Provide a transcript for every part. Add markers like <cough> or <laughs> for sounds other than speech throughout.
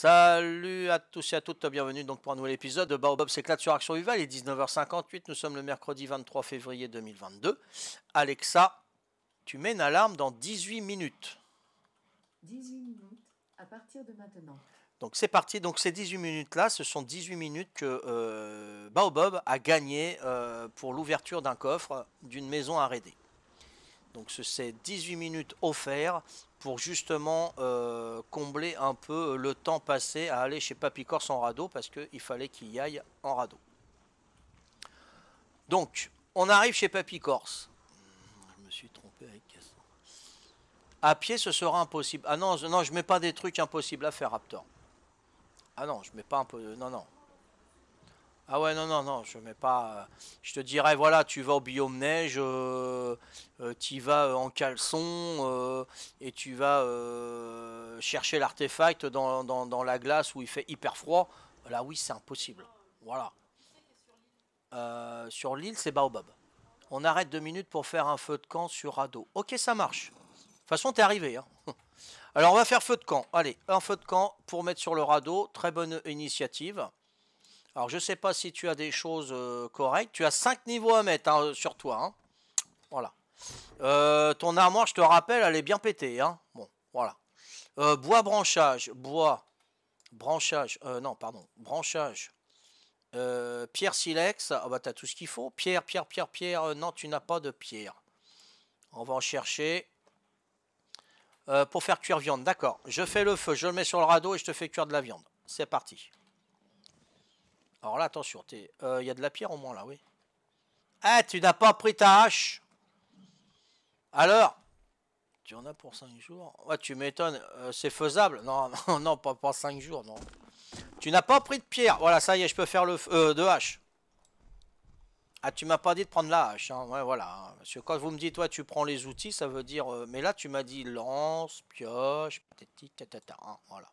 Salut à tous et à toutes, bienvenue donc pour un nouvel épisode de Baobob s'éclate sur Action Uval, il est 19h58, nous sommes le mercredi 23 février 2022. Alexa, tu mets une alarme dans 18 minutes. 18 minutes à partir de maintenant. Donc c'est parti, donc ces 18 minutes-là, ce sont 18 minutes que euh, Baobab a gagné euh, pour l'ouverture d'un coffre d'une maison à Rédé. Donc c'est 18 minutes offertes pour justement euh, combler un peu euh, le temps passé à aller chez Papy Corse en radeau parce qu'il fallait qu'il y aille en radeau. Donc, on arrive chez Papy Corse. Hmm, je me suis trompé avec ça. À pied, ce sera impossible. Ah non, non, je mets pas des trucs impossibles à faire, Raptor. Ah non, je mets pas un peu. Non, non. Ah ouais, non, non, non, je mets pas. Euh, je te dirais, voilà, tu vas au biome neige, euh, euh, tu vas en caleçon et tu vas chercher l'artefact dans, la glace où il fait hyper froid. Là, oui, c'est impossible. Voilà. sur l'île, c'est Baobab. On arrête deux minutes pour faire un feu de camp sur radeau. Ok, ça marche. De toute façon, t'es arrivé. Hein. <laughs> Alors, on va faire feu de camp. Allez, un feu de camp pour mettre sur le radeau. Très bonne initiative. Alors, je ne sais pas si tu as des choses euh, correctes. Tu as 5 niveaux à mettre hein, sur toi. Hein. Voilà. Euh, ton armoire, je te rappelle, elle est bien pétée. Hein. Bon, voilà. Euh, bois branchage. Bois. Branchage. non, pardon. Branchage. pierre silex. Ah bah, t'as tout ce qu'il faut. Pierre, pierre, pierre, pierre. non, tu n'as pas de pierre. On va en chercher. pour faire cuire viande, d'accord. Je fais le feu, je le mets sur le radeau et je te fais cuire de la viande. C'est parti. Alors là, attention, il euh, y a de la pierre au moins là, oui. Ah, tu n'as pas pris ta hache Alors Tu en as pour 5 jours Ouais, tu m'étonnes, euh, c'est faisable Non, <laughs> non, non, pas, pour 5 jours, non. Tu n'as pas pris de pierre Voilà, ça y est, je peux faire le feu de hache. Ah, tu m'as pas dit de prendre la hache, hein. ouais, voilà. Hein. Parce que quand vous me dites, toi, tu prends les outils, ça veut dire... Euh, mais là, tu m'as dit lance, pioche, hein, voilà.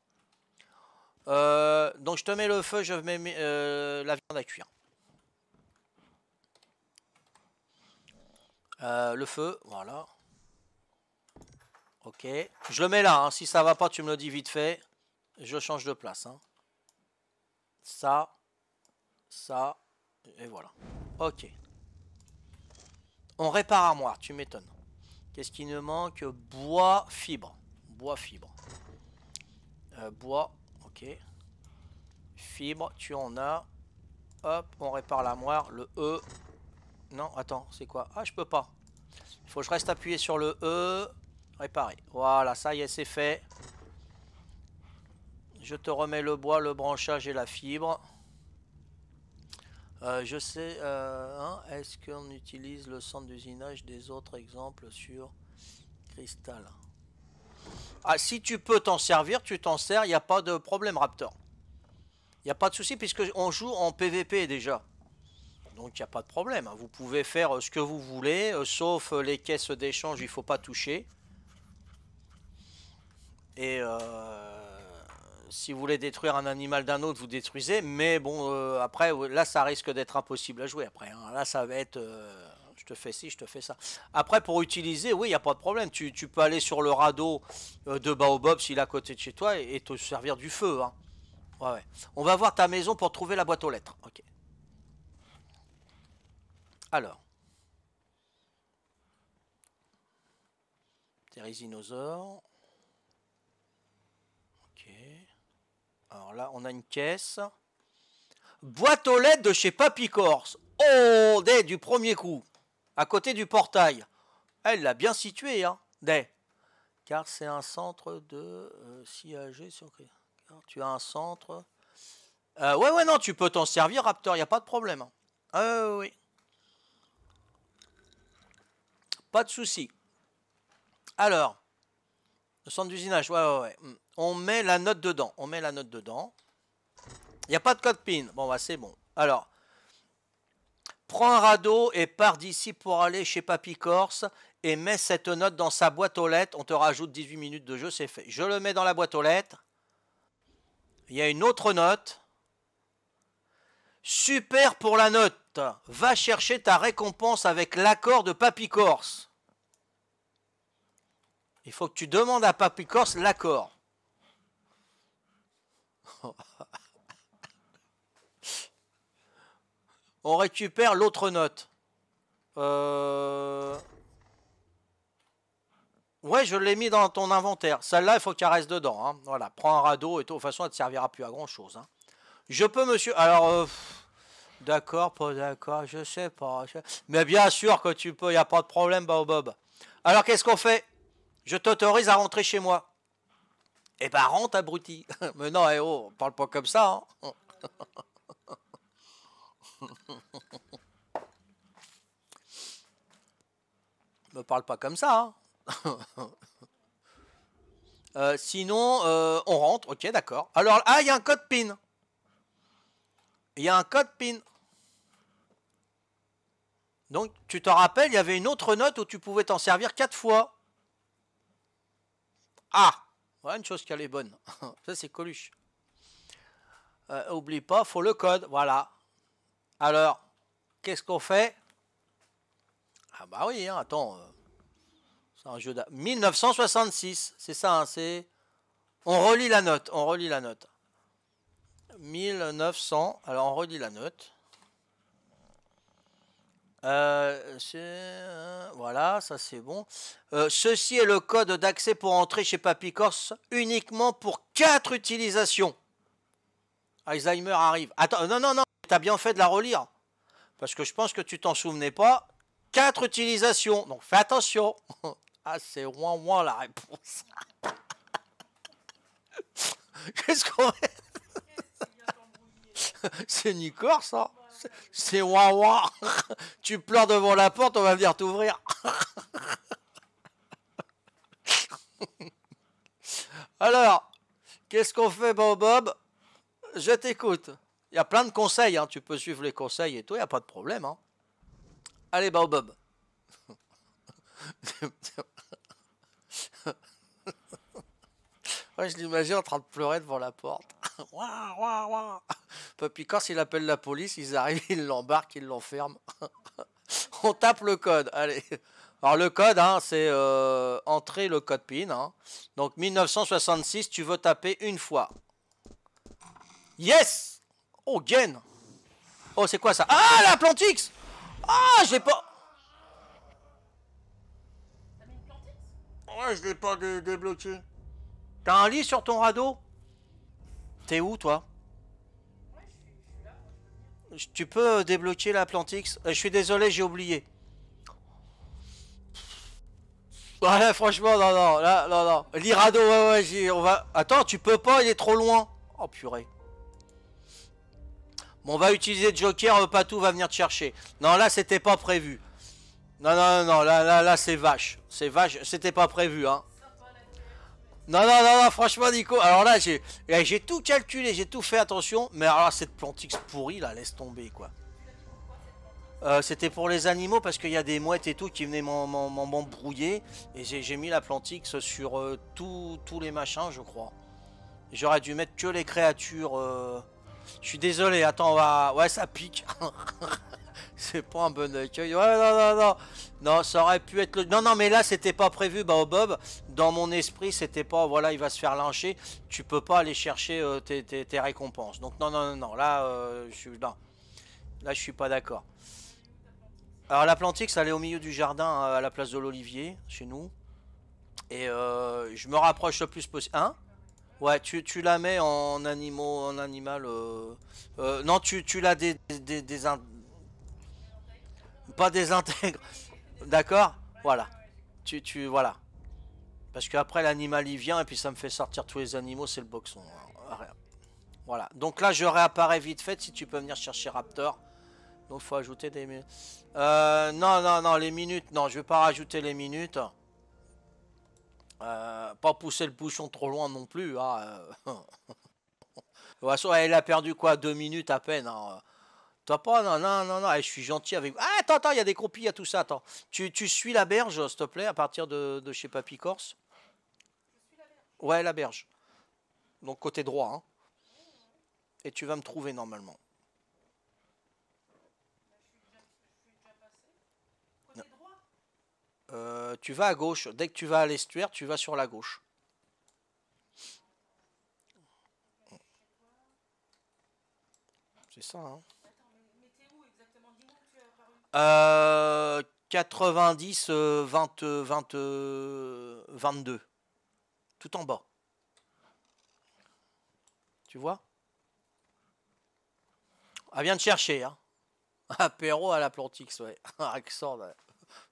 Euh, donc je te mets le feu, je mets euh, la viande à cuire. Euh, le feu, voilà. Ok. Je le mets là, hein. si ça va pas, tu me le dis vite fait. Je change de place. Hein. Ça, ça, et voilà. Ok. On répare armoire, tu m'étonnes. Qu'est-ce qui nous manque Bois, fibre. Bois, fibre. bois, Ok. Fibre, tu en as. Hop, on répare la moire. Le E. Non, attends, c'est quoi Ah, je peux pas. Il faut que je reste appuyé sur le E. Réparer. Voilà, ça y est, c'est fait. Je te remets le bois, le branchage et la fibre. Euh, je sais, euh, hein, est-ce qu'on utilise le centre d'usinage des autres exemples sur cristal ah, si tu peux t'en servir, tu t'en sers, il n'y a pas de problème Raptor. Il n'y a pas de souci puisque on joue en PVP déjà. Donc il n'y a pas de problème. Hein. Vous pouvez faire euh, ce que vous voulez, euh, sauf euh, les caisses d'échange, il ne faut pas toucher. Et si vous voulez détruire un animal d'un autre, vous détruisez. Mais bon, après, là, ça risque d'être impossible à jouer. Après, hein. là, ça va être je te fais ci, je te fais ça. Après, pour utiliser, oui, il n'y a pas de problème. Tu, peux aller sur le radeau euh, de Baobab, s'il est à côté de chez toi, et, te servir du feu. Hein. Ouais, On va voir ta maison pour trouver la boîte aux lettres. Ok. Alors. Térisinosaure. Ok. Alors là, on a une caisse. Boîte aux lettres de chez Papy Corse. Oh, dès du premier coup à côté du portail. Elle l'a bien situé, hein, Des. Car c'est un centre de euh, tu as un centre. Euh, ouais, ouais, non, tu peux t'en servir, Raptor, il n'y a pas de problème. Euh, hein. ah, oui. Pas de souci. Alors, le centre d'usinage, ouais, ouais, ouais. Hmm. On met la note dedans. On met la note dedans. Il n'y a pas de code PIN. Bon, bah, c'est bon. Alors, prends un radeau et pars d'ici pour aller chez Papy Corse et mets cette note dans sa boîte aux lettres. On te rajoute 18 minutes de jeu, c'est fait. Je le mets dans la boîte aux lettres. Il y a une autre note. Super pour la note. Va chercher ta récompense avec l'accord de Papy Corse. Il faut que tu demandes à Papy Corse l'accord. <laughs> on récupère l'autre note. Euh, ouais, je l'ai mis dans ton inventaire. Celle-là, il faut qu'elle reste dedans. Hein. Voilà, prends un radeau et tout. De toute façon, elle ne te servira plus à grand-chose. Hein. Je peux, monsieur... Alors, euh, d'accord, pas d'accord, je sais pas. Mais bien sûr que tu peux, il n'y a pas de problème, Bob. Alors, qu'est-ce qu'on fait Je t'autorise à rentrer chez moi. Eh ben, rentre, abruti. <laughs> Mais non, eh oh, parle pas comme ça. Hein. <laughs> <laughs> Me parle pas comme ça. Hein. <laughs> Euh, sinon, euh, on rentre. Ok, d'accord. Alors, ah, il y a un code PIN. Il y a un code PIN. Donc, tu te rappelles, il y avait une autre note où tu pouvais t'en servir quatre fois. Ah Voilà une chose qui est bonne. <laughs> Ça, c'est Coluche. Euh, oublie pas, faut le code. Voilà. Alors, qu'est-ce qu'on fait Ah bah oui, hein, attends. Euh, c'est un jeu de 1966, c'est ça, hein, c'est... On relit la note, on relit la note. 1900, alors on relit la note. Euh, euh, voilà, ça c'est bon. ceci est le code d'accès pour entrer chez Papy Corse uniquement pour 4 utilisations. Alzheimer arrive. Attends, non, non, non. T'as bien fait de la relire. Parce que je pense que tu t'en souvenais pas. Quatre utilisations. Donc fais attention. <laughs> Ah, c'est ouin ouin la réponse. <laughs> Qu'est-ce qu'on fait <laughs> C'est Nicor, ça. C'est ouin Tu pleures devant la porte, on va venir t'ouvrir. Alors, qu'est-ce qu'on fait, Bob Bob Je t'écoute. Il y a plein de conseils, hein. tu peux suivre les conseils et tout, il n'y a pas de problème. Hein. Allez, Baobab. Ouais, je l'imagine en train de pleurer devant la porte. <laughs> Papy, Corse, il appelle la police, ils arrivent, ils l'embarquent, ils l'enferment. <laughs> On tape le code. Allez. Alors le code, hein, c'est euh, entrer le code PIN. Hein. Donc 1966, tu veux taper une fois. Yes Oh, gain Oh, c'est quoi ça Ah, la Plantix Ah, je l'ai pas... Ouais, je l'ai pas débloqué. T'as un lit sur ton radeau T'es où, toi ouais, je suis, Tu peux débloquer la Plantix euh, Je suis désolé, j'ai oublié. Ouais, là, franchement, non, non, là, non, non. Lit radeau, ouais, on va... Attends, tu peux pas, il est trop loin. Oh, purée. Bon, on va utiliser Joker, Patou va venir te chercher. Non, là, c'était pas prévu. Non, non, non, là, là, là, c'est vache. C'est vache, c'était pas prévu, hein. Non, non, non, non, franchement, Nico, alors là, j'ai eh, tout calculé, j'ai tout fait attention, mais alors cette plantix pourrie, là, laisse tomber, quoi. Euh, c'était pour les animaux parce qu'il y a des mouettes et tout qui venaient m'embrouiller et j'ai mis la plantix sur euh, tous les machins je crois. J'aurais dû mettre que les créatures euh, je suis désolé, attends, on va... Ouais, ça pique. <laughs> c'est pas un bon accueil. Ouais, non, non, non. Non, ça aurait pu être le... Non, non, mais là, c'était pas prévu. Bah, au oh, Bob, dans mon esprit, c'était pas... Voilà, il va se faire lyncher. Tu peux pas aller chercher euh, tes, tes, tes, récompenses. Donc, non, non, non, non. Là, euh, je suis... Là, je suis pas d'accord. Alors, la plantique, ça allait au milieu du jardin, euh, à la place de l'Olivier, chez nous. Et je me rapproche le plus possible. Hein Ouais, tu, tu, la mets en animaux, en animal. Euh, euh, non, tu, tu la des, des, des in... désintègre. <laughs> D'accord Voilà. Tu, tu voilà. Parce qu'après l'animal il vient et puis ça me fait sortir tous les animaux, c'est le boxon. Hein. Voilà. Donc là je réapparais vite fait si tu peux venir chercher Raptor. Donc faut ajouter des euh, non non non les minutes. Non, je vais pas rajouter les minutes. Euh, pas pousser le bouchon trop loin non plus. Hein, euh. <laughs> elle a perdu quoi Deux minutes à peine. Hein. Toi pas Non, non, non, je suis gentil avec Ah, attends, attends, il y a des copies, il tout ça, attends. Tu, tu suis la berge, s'il te plaît, à partir de, chez Papy Corse Ouais, la berge. Donc côté droit. Hein. Et tu vas me trouver normalement. Euh, tu vas à gauche. Dès que tu vas à l'estuaire, tu vas sur la gauche. C'est ça, hein euh, 90, 20, 22. Tout en bas. Tu vois Elle ah, vient de chercher, hein <laughs> Apéro à Plantix, ouais. <laughs> Accent, ouais.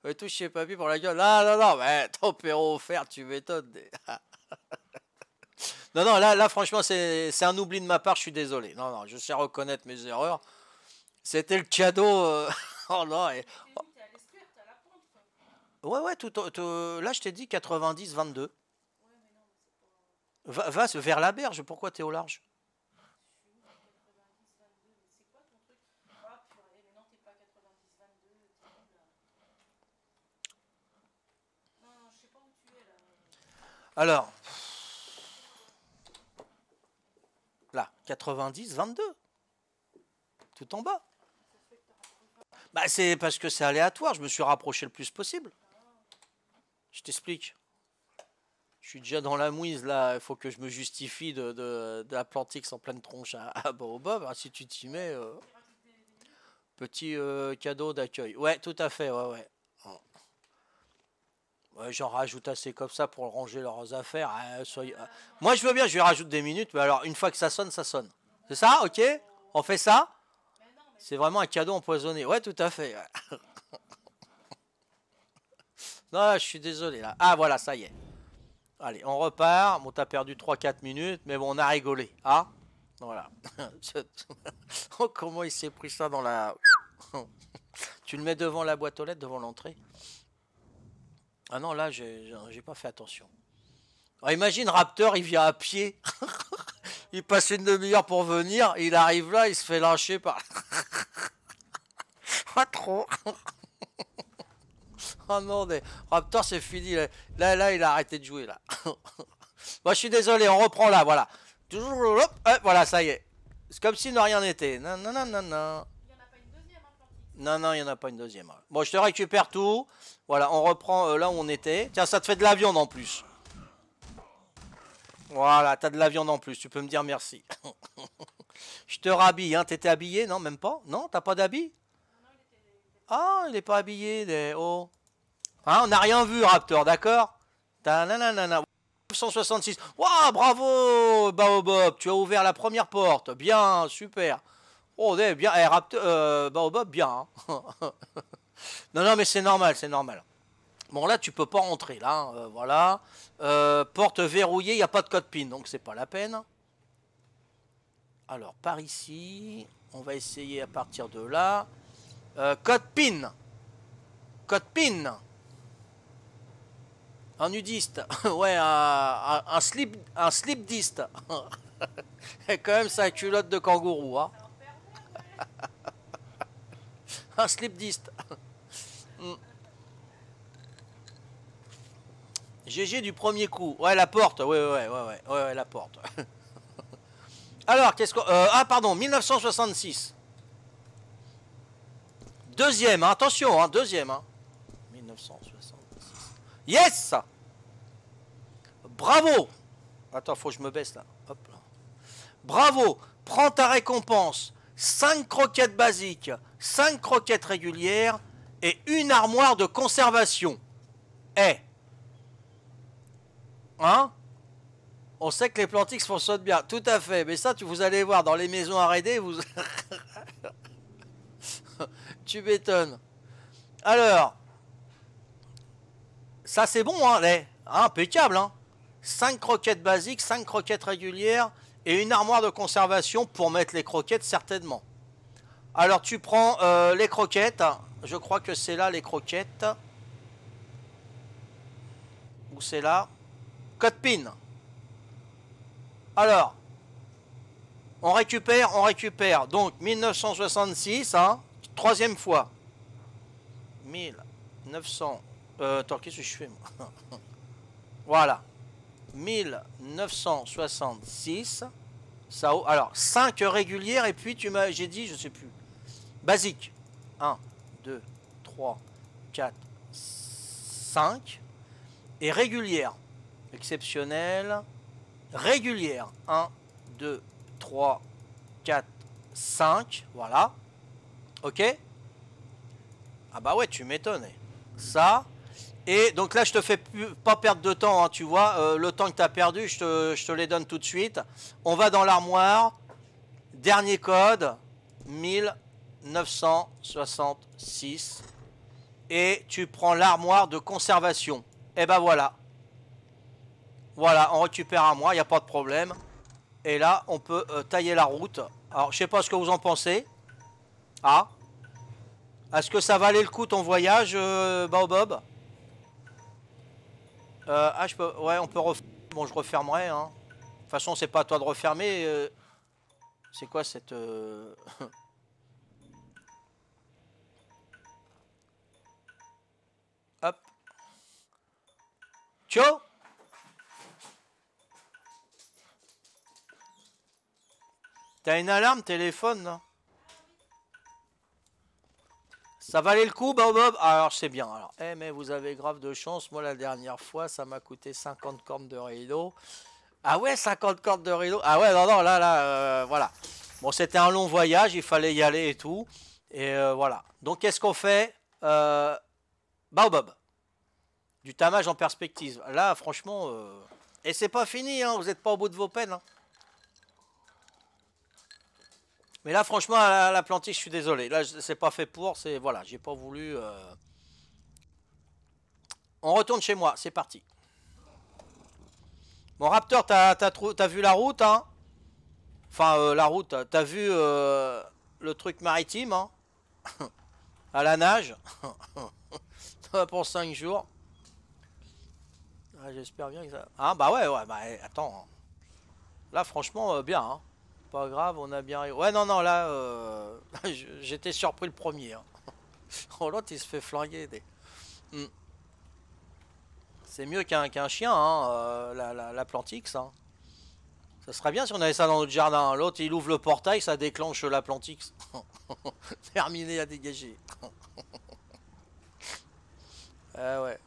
Touche toucher papy pour la gueule. Ah non, non, mais <laughs> ton père offert, tu m'étonnes. <laughs> non, non, là, là franchement, c'est un oubli de ma part, je suis désolé. Non, non, je sais reconnaître mes erreurs. C'était le cadeau. Euh, <laughs> oh non, oh. Ouais, ouais, tout, là, je t'ai dit 90-22. Va, va, vers la berge, pourquoi t'es au large Alors, là, 90, 22, tout en bas. Bah, c'est parce que c'est aléatoire, je me suis rapproché le plus possible. Je t'explique. Je suis déjà dans la mouise, là, il faut que je me justifie de, en pleine tronche à, à ah, Si tu t'y mets, euh, petit euh, cadeau d'accueil. Ouais, tout à fait, ouais, ouais. J'en rajoute assez comme ça pour ranger leurs affaires. Hein, euh, moi, je veux bien, je lui rajoute des minutes, mais alors, une fois que ça sonne, ça sonne. C'est ça Ok On fait ça C'est vraiment un cadeau empoisonné. Ouais, tout à fait. <laughs> non, je suis désolé, là. Ah, voilà, ça y est. Allez, on repart. Bon, t'as perdu 3-4 minutes, mais bon, on a rigolé. Ah Voilà. <laughs> oh, comment il s'est pris ça dans la... <laughs> tu le mets devant la boîte aux lettres, devant l'entrée ah non, là, j'ai pas fait attention. Ah, imagine Raptor, il vient à pied. <laughs> il passe une demi-heure pour venir. Il arrive là, il se fait lâcher par. <laughs> pas trop. <laughs> Ah, non, mais Raptor, c'est fini. Là, là, il a arrêté de jouer. là. Moi, je suis désolé, on reprend là, voilà. Toujours, voilà, ça y est. C'est comme s'il n'a rien été. Non, non, non, non, non. Non, non, il n'y en a pas une deuxième. Hein. Bon, je te récupère tout. Voilà, on reprend euh, là où on était. Tiens, ça te fait de la viande en plus. Voilà, t'as de la viande en plus, tu peux me dire merci. <laughs> je te rhabille, hein. T'étais habillé, non Même pas Non, t'as pas d'habit Ah, il n'est pas habillé. Des... Oh. Hein, on n'a rien vu, Raptor, d'accord 166 Waouh, bravo, Baobob, tu as ouvert la première porte. Bien, super. Oh, bien, eh, Raptor, euh, bien. Hein. <laughs> non, non, mais c'est normal, c'est normal. Bon, là, tu peux pas rentrer, là, hein, euh, voilà. Euh, porte verrouillée, il n'y a pas de code PIN, donc c'est pas la peine. Alors, par ici, on va essayer à partir de là. Euh, code PIN Code PIN Un nudiste <laughs> Ouais, un, un, slip, un slip <laughs> Et quand même, sa culotte de kangourou, hein un slipdist. Hmm. GG du premier coup. Ouais, la porte. Ouais, ouais, ouais, ouais, ouais, la porte. <laughs> Alors, qu'est-ce qu'on... Euh, ah, pardon, 1966. Deuxième, hein, attention, hein, deuxième. 1966. Hein. Yes Bravo Attends, faut que je me baisse là. Hop là. Bravo Prends ta récompense. 5 croquettes basiques, 5 croquettes régulières et une armoire de conservation. Eh Hein On sait que les font fonctionnent bien, tout à fait. Mais ça, tu, vous allez voir, dans les maisons arrêtées, vous... <laughs> tu bétonnes. Alors, ça c'est bon, hein, les... Hein, impeccable. Hein 5 croquettes basiques, 5 croquettes régulières et une armoire de conservation pour mettre les croquettes certainement. Alors tu prends euh, les croquettes. Je crois que c'est là les croquettes. Ou c'est là. Code PIN. Alors. On récupère, on récupère. Donc 1966, hein, troisième fois. 1900. Euh, attends, qu'est-ce que je fais moi <laughs> Voilà. 1966. Ça, alors, 5 régulières et puis tu m'as, j'ai dit, je sais plus basique. 1, 2, 3, 4, 5. Et régulière. Exceptionnelle. Régulière. 1, 2, 3, 4, 5. Voilà. Ok Ah bah ouais, tu m'étonnes. Ça. Et donc là, je te fais pas perdre de temps, hein, tu vois. Euh, le temps que tu as perdu, je te, je te, les donne tout de suite. On va dans l'armoire. Dernier code, 1000. 966. Et tu prends l'armoire de conservation. Et eh ben voilà. Voilà, on récupère un mois, il n'y a pas de problème. Et là, on peut euh, tailler la route. Alors, je sais pas ce que vous en pensez. Ah Est-ce que ça valait le coup ton voyage, euh, Bob euh, Ah, je peux... Ouais, on peut refermer. Bon, je refermerai. Hein. De toute façon, c'est pas à toi de refermer. C'est quoi cette... <laughs> T'as une alarme téléphone, Ça valait le coup, Bob Alors, c'est bien. eh, mais vous avez grave de chance. Moi, la dernière fois, ça m'a coûté 50 cordes de rideau. Ah ouais, 50 cordes de rideau Ah ouais, non, non, là, là, euh, voilà. Bon, c'était un long voyage, il fallait y aller et tout. Et euh, voilà. Donc, qu'est-ce qu'on fait euh, Bob du tamage en perspective. Là, franchement... Euh, et c'est pas fini, hein, vous n'êtes pas au bout de vos peines. Hein. Mais là, franchement, à la, je suis désolé. Là, c'est pas fait pour, c'est... Voilà, j'ai pas voulu... Euh. On retourne chez moi, c'est parti. Bon, Raptor, t'as vu la route, hein Enfin, euh, la route, t'as vu le truc maritime, hein <laughs> À la nage <laughs> Pour 5 jours. Ah, j'espère bien que ça... Ah bah ouais, ouais, bah eh, attends. Là, franchement, euh, bien. Hein. Pas grave, on a bien... Ouais, non, non, là, euh, <laughs> j'étais surpris le premier. Hein. <laughs> oh, l'autre, il se fait flinguer. Hmm. C'est mieux qu'un chien, hein, euh, la, hein. Ça serait bien si on avait ça dans notre jardin. L'autre, il ouvre le portail, ça déclenche la <laughs> Terminé à dégager. ah ouais.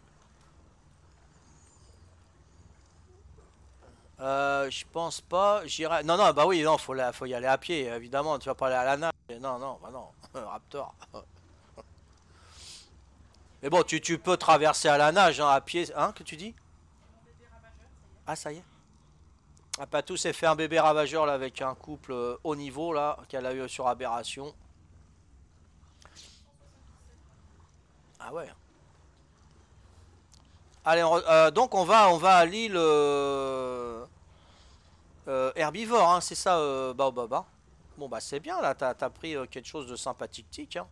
Euh, je pense pas. J'irai. Non, non, bah oui, non, faut, la... faut y aller à pied, évidemment. Tu vas pas aller à la nage. Non, non, bah non. <laughs> Raptor. <laughs> Mais bon, tu, tu, peux traverser à la nage, hein, à pied. Hein, que tu dis Ah, ça y est. Ah, tout s'est fait un bébé ravageur là avec un couple euh, haut niveau là qu'elle a eu sur aberration. Ah ouais. Allez, euh, donc on va, on va à l'île euh, euh, herbivore, hein, c'est ça, Baobaba. Bon bah c'est bien là, t'as as pris quelque chose de sympathique, tic. Hein.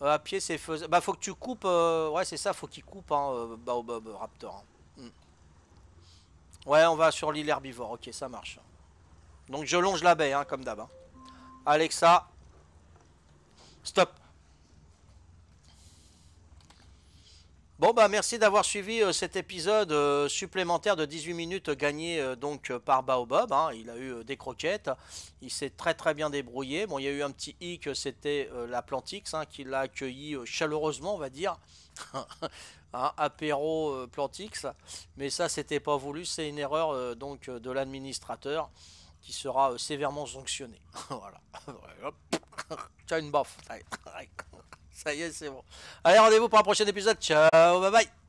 à pied c'est faisable. Bah faut que tu coupes, ouais c'est ça, faut qu'il coupe, hein, Baobab bah, Raptor. Hein. Hmm. Ouais, on va sur l'île herbivore, ok, ça marche. Donc je longe la baie, hein, comme d'hab. Hein. Alexa, stop. Bon bah, merci d'avoir suivi euh, cet épisode euh, supplémentaire de 18 minutes gagné euh, donc par Baobab. Hein. Il a eu des croquettes, il s'est très très bien débrouillé. Bon il y a eu un petit hic, c'était la Plantix hein, qui l'a accueilli chaleureusement on va dire. Apero <laughs> apéro Plantix, mais ça c'était pas voulu, c'est une erreur donc de l'administrateur qui sera sévèrement sanctionné. <laughs> voilà. <laughs> Tiens une bof. Ça y est, c'est bon. Allez, rendez-vous pour un prochain épisode. Ciao, bye bye.